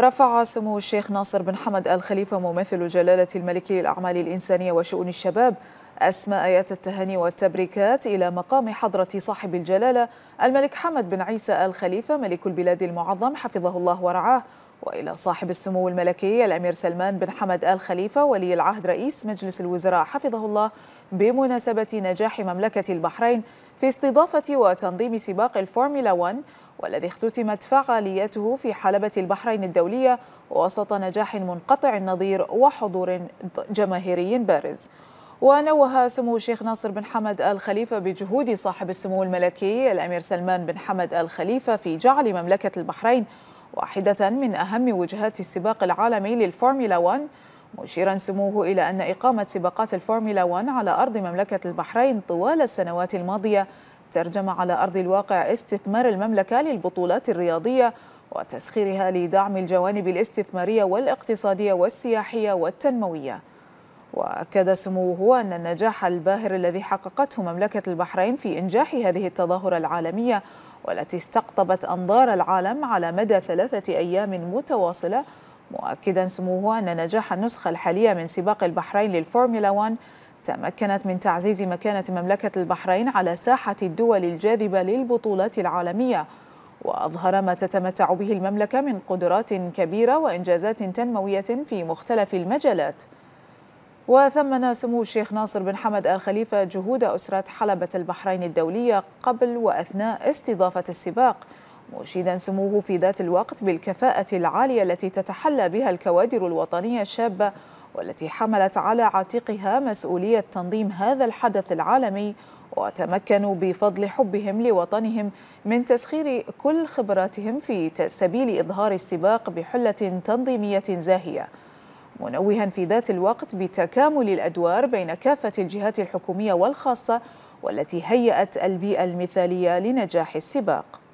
رفع سمو الشيخ ناصر بن حمد آل خليفة ممثل جلالة الملك للأعمال الإنسانية وشؤون الشباب أسماء آيات التهاني والتبريكات إلى مقام حضرة صاحب الجلالة الملك حمد بن عيسى آل خليفة ملك البلاد المعظم حفظه الله ورعاه وإلى صاحب السمو الملكي الأمير سلمان بن حمد آل خليفة ولي العهد رئيس مجلس الوزراء حفظه الله بمناسبة نجاح مملكة البحرين في استضافة وتنظيم سباق الفورميلا 1 والذي اختتمت فعاليته في حلبة البحرين الدولية وسط نجاح منقطع النظير وحضور جماهيري بارز ونوه سمو الشيخ ناصر بن حمد الخليفة بجهود صاحب السمو الملكي الأمير سلمان بن حمد الخليفة في جعل مملكة البحرين واحدة من أهم وجهات السباق العالمي للفورميلا 1 مشيرا سموه إلى أن إقامة سباقات الفورميلا 1 على أرض مملكة البحرين طوال السنوات الماضية ترجم على أرض الواقع استثمار المملكة للبطولات الرياضية وتسخيرها لدعم الجوانب الاستثمارية والاقتصادية والسياحية والتنموية وأكد سموه أن النجاح الباهر الذي حققته مملكة البحرين في إنجاح هذه التظاهرة العالمية والتي استقطبت أنظار العالم على مدى ثلاثة أيام متواصلة مؤكدا سموه أن نجاح النسخة الحالية من سباق البحرين للفورمولا 1 تمكنت من تعزيز مكانة مملكة البحرين على ساحة الدول الجاذبة للبطولات العالمية وأظهر ما تتمتع به المملكة من قدرات كبيرة وإنجازات تنموية في مختلف المجالات وثمن سمو الشيخ ناصر بن حمد آل خليفة جهود أسرة حلبة البحرين الدولية قبل وأثناء استضافة السباق مشيدا سموه في ذات الوقت بالكفاءة العالية التي تتحلى بها الكوادر الوطنية الشابة والتي حملت على عاتقها مسؤولية تنظيم هذا الحدث العالمي وتمكنوا بفضل حبهم لوطنهم من تسخير كل خبراتهم في سبيل إظهار السباق بحلة تنظيمية زاهية منوها في ذات الوقت بتكامل الأدوار بين كافة الجهات الحكومية والخاصة والتي هيأت البيئة المثالية لنجاح السباق